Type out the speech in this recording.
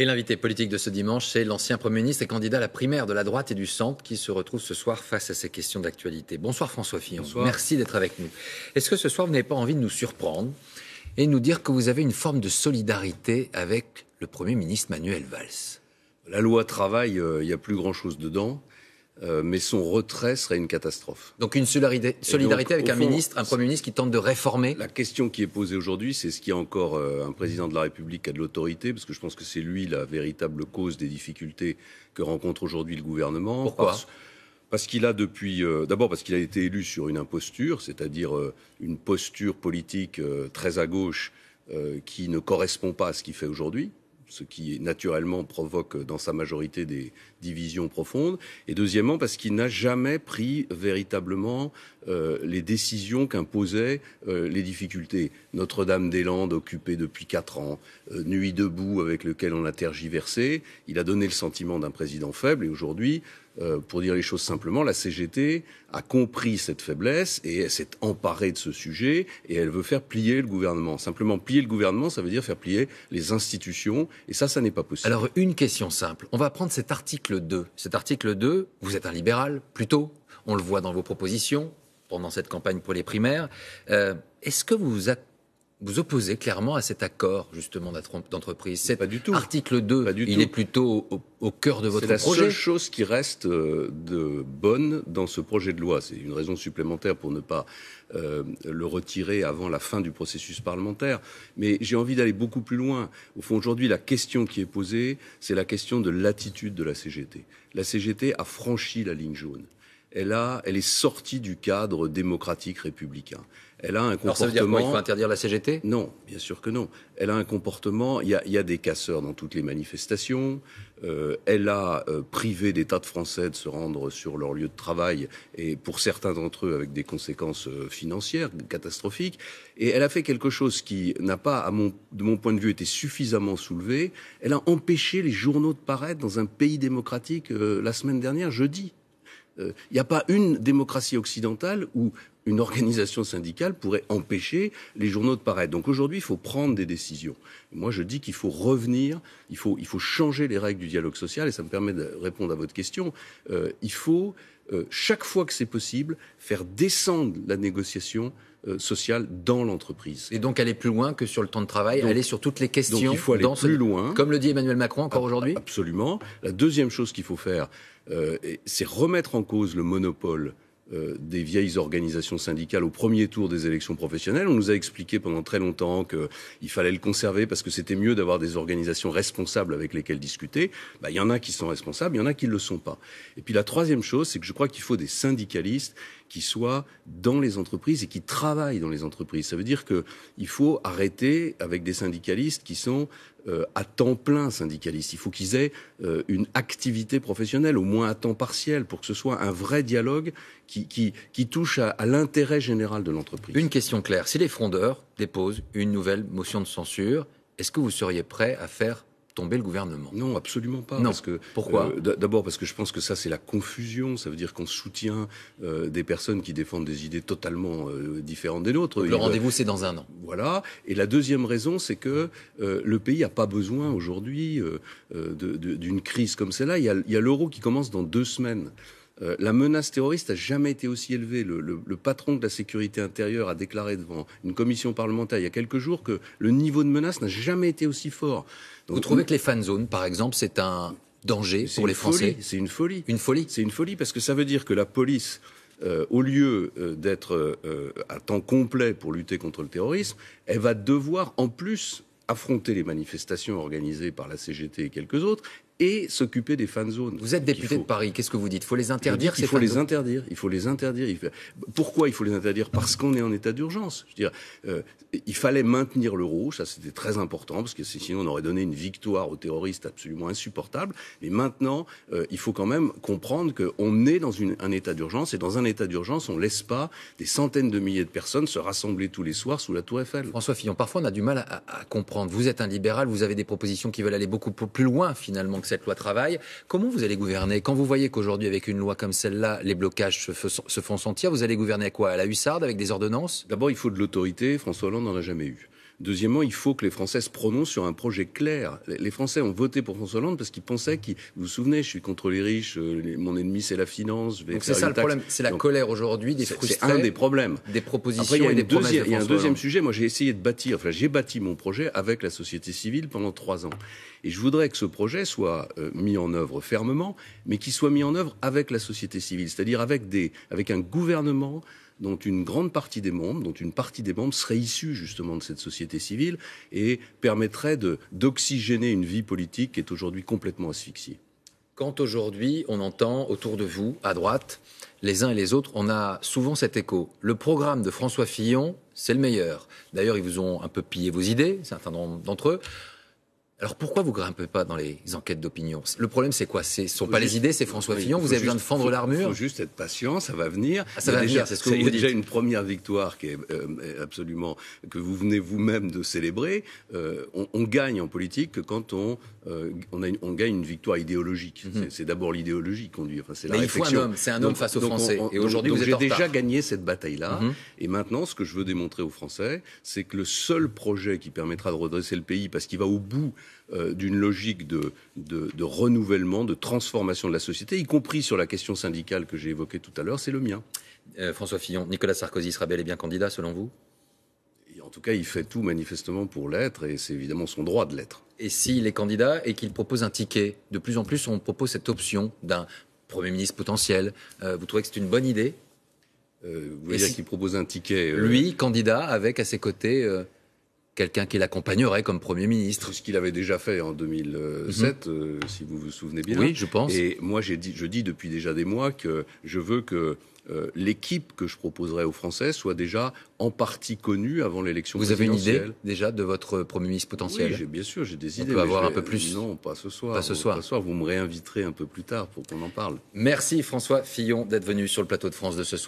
Et l'invité politique de ce dimanche, c'est l'ancien Premier ministre et candidat à la primaire de la droite et du centre qui se retrouve ce soir face à ces questions d'actualité. Bonsoir François Fillon, merci d'être avec nous. Est-ce que ce soir, vous n'avez pas envie de nous surprendre et nous dire que vous avez une forme de solidarité avec le Premier ministre Manuel Valls La loi travail, euh, il n'y a plus grand-chose dedans. Euh, mais son retrait serait une catastrophe. Donc une solidarité, avec un ministre, un Premier ministre qui tente de réformer La question qui est posée aujourd'hui, c'est ce qui a encore euh, un président de la République qui a de l'autorité, parce que je pense que c'est lui la véritable cause des difficultés que rencontre aujourd'hui le gouvernement. Pourquoi parce, qu'il a depuis, euh, d'abord parce qu'il a été élu sur une imposture, c'est-à-dire une posture politique très à gauche qui ne correspond pas à ce qu'il fait aujourd'hui ce qui naturellement provoque dans sa majorité des divisions profondes, et deuxièmement parce qu'il n'a jamais pris véritablement euh, les décisions qu'imposaient euh, les difficultés. Notre-Dame-des-Landes occupée depuis quatre ans, euh, Nuit debout avec lequel on a tergiversé, il a donné le sentiment d'un président faible, et aujourd'hui, euh, pour dire les choses simplement, la CGT a compris cette faiblesse et elle s'est emparée de ce sujet et elle veut faire plier le gouvernement. Simplement, plier le gouvernement, ça veut dire faire plier les institutions et ça, ça n'est pas possible. Alors, une question simple. On va prendre cet article 2. Cet article 2, vous êtes un libéral, plutôt. On le voit dans vos propositions pendant cette campagne pour les primaires. Euh, est-ce que vous vous vous opposez clairement à cet accord justement d'entreprise. Cet pas du tout. article 2, il est plutôt au, cœur de votre projet. C'est la seule chose qui reste euh, de bonne dans ce projet de loi. C'est une raison supplémentaire pour ne pas euh, le retirer avant la fin du processus parlementaire. Mais j'ai envie d'aller beaucoup plus loin. Au fond, aujourd'hui, la question qui est posée, c'est la question de l'attitude de la CGT. La CGT a franchi la ligne jaune elle, est sortie du cadre démocratique républicain. Elle a un comportement. Alors ça veut dire Il faut interdire la CGT Non, bien sûr que non. Elle a un comportement. Il y a, des casseurs dans toutes les manifestations. Euh, elle a euh, privé des tas de Français de se rendre sur leur lieu de travail et pour certains d'entre eux avec des conséquences euh, financières catastrophiques. Et elle a fait quelque chose qui n'a pas, de mon point de vue, été suffisamment soulevé. Elle a empêché les journaux de paraître dans un pays démocratique la semaine dernière, jeudi. Il euh, n'y a pas une démocratie occidentale où une organisation syndicale pourrait empêcher les journaux de paraître. Donc aujourd'hui, il faut prendre des décisions. Moi, je dis qu'il faut revenir, il faut, changer les règles du dialogue social, et ça me permet de répondre à votre question. Euh, il faut, euh, chaque fois que c'est possible, faire descendre la négociation euh, social dans l'entreprise. Et donc aller plus loin que sur le temps de travail, aller sur toutes les questions. Donc il faut aller plus loin. Comme le dit Emmanuel Macron encore ah, aujourd'hui Absolument. La deuxième chose qu'il faut faire, euh, c'est remettre en cause le monopole euh, des vieilles organisations syndicales au premier tour des élections professionnelles. On nous a expliqué pendant très longtemps qu'il fallait le conserver parce que c'était mieux d'avoir des organisations responsables avec lesquelles discuter. Bah, il y en a qui sont responsables, il y en a qui ne le sont pas. Et puis la troisième chose, c'est que je crois qu'il faut des syndicalistes qui soient dans les entreprises et qui travaillent dans les entreprises. Ça veut dire qu'il faut arrêter avec des syndicalistes qui sont euh, à temps plein syndicalistes. Il faut qu'ils aient euh, une activité professionnelle, au moins à temps partiel, pour que ce soit un vrai dialogue qui, qui, touche à, à l'intérêt général de l'entreprise. Une question claire. Si les frondeurs déposent une nouvelle motion de censure, est-ce que vous seriez prêt à faire gouvernement. Non, absolument pas. Pourquoi euh, D'abord parce que je pense que ça c'est la confusion. Ça veut dire qu'on soutient euh, des personnes qui défendent des idées totalement euh, différentes des nôtres. le rendez-vous c'est dans un an. Voilà. Et la deuxième raison c'est que le pays n'a pas besoin aujourd'hui d'une crise comme celle-là. Il y a l'euro qui commence dans deux semaines. Euh, la menace terroriste n'a jamais été aussi élevée. Le, patron de la sécurité intérieure a déclaré devant une commission parlementaire il y a quelques jours que le niveau de menace n'a jamais été aussi fort. Vous trouvez que les fan zones, par exemple, c'est un danger pour les Français C'est une folie. Une folie C'est une folie parce que ça veut dire que la police, euh, au lieu euh, d'être à temps complet pour lutter contre le terrorisme, elle va devoir en plus affronter les manifestations organisées par la CGT et quelques autres, et s'occuper des fan zones. Vous êtes député de Paris, qu'est-ce que vous dites Il faut les interdire Il faut les interdire, il faut les interdire. Pourquoi il faut les interdire Parce qu'on est en état d'urgence. Je veux dire, euh, il fallait maintenir l'euro, ça c'était très important, parce que sinon on aurait donné une victoire aux terroristes absolument insupportable. Mais maintenant, euh, il faut quand même comprendre qu'on est dans une, un état d'urgence, et dans un état d'urgence, on ne laisse pas des centaines de milliers de personnes se rassembler tous les soirs sous la tour Eiffel. François Fillon, parfois on a du mal à, à comprendre. Vous êtes un libéral, vous avez des propositions qui veulent aller beaucoup plus loin finalement que cette loi travail. Comment vous allez gouverner Quand vous voyez qu'aujourd'hui, avec une loi comme celle-là, les blocages se, se font sentir, vous allez gouverner à quoi À la hussarde, avec des ordonnances D'abord, il faut de l'autorité. François Hollande n'en a jamais eu. Deuxièmement, il faut que les Français se prononcent sur un projet clair. Les Français ont voté pour François Hollande parce qu'ils pensaient qu'ils. Vous vous souvenez, je suis contre les riches, euh, mon ennemi c'est la finance. c'est ça le problème, c'est la colère aujourd'hui des frustrés. C'est un des problèmes. Des propositions Après, il y a des il un deuxième sujet. Moi, j'ai essayé de bâtir. Enfin, j'ai bâti mon projet avec la société civile pendant trois ans. Et je voudrais que ce projet soit euh, mis en œuvre fermement, mais qu'il soit mis en œuvre avec la société civile, c'est-à-dire avec des, avec un gouvernement dont une grande partie des membres, dont une partie des membres serait issue justement de cette société civile et permettrait d'oxygéner une vie politique qui est aujourd'hui complètement asphyxiée. Quand aujourd'hui on entend autour de vous, à droite, les uns et les autres, on a souvent cet écho. Le programme de François Fillon, c'est le meilleur. D'ailleurs, ils vous ont un peu pillé vos idées, certains d'entre eux. Alors pourquoi vous grimpez pas dans les enquêtes d'opinion Le problème c'est quoi Ce sont pas les idées, c'est François Fillon, vous avez besoin de fendre l'armure Il faut juste être patient, ça va venir. Ah, ça va déjà, ce que y a déjà une première victoire qui euh, est absolument que vous venez vous-même de célébrer. Euh, on, gagne en politique que quand on, euh, on, gagne une victoire idéologique. Mhm. C'est d'abord l'idéologie qui conduit. Mais il faut un homme, c'est un homme face aux Français. et aujourd'hui vous êtes déjà gagné cette bataille-là. Mhm. Et maintenant ce que je veux démontrer aux Français, c'est que le seul projet qui permettra de redresser le pays, parce qu'il va au bout euh, d'une logique de, de, renouvellement, de transformation de la société, y compris sur la question syndicale que j'ai évoquée tout à l'heure, c'est le mien. Euh, François Fillon, Nicolas Sarkozy sera bel et bien candidat selon vous En tout cas, il fait tout manifestement pour l'être et c'est évidemment son droit de l'être. Et s'il est candidat et qu'il propose un ticket, de plus en plus on propose cette option d'un Premier ministre potentiel, euh, vous trouvez que c'est une bonne idée vous voulez dire qu'il propose un ticket Lui, candidat, avec à ses côtés quelqu'un qui l'accompagnerait comme Premier ministre. Ce qu'il avait déjà fait en 2007, mhm. euh, si vous vous souvenez bien. Oui, je pense. Et moi, dit, je dis depuis déjà des mois que je veux que euh, l'équipe que je proposerai aux Français soit déjà en partie connue avant l'élection présidentielle. Vous avez une idée déjà de votre Premier ministre potentiel Oui, bien sûr, j'ai des idées. On peut avoir un peu plus Non, pas ce soir. Pas ce soir. Pas ce soir. Vous me réinviterez un peu plus tard pour qu'on en parle. Merci François Fillon d'être venu sur le plateau de France de ce soir.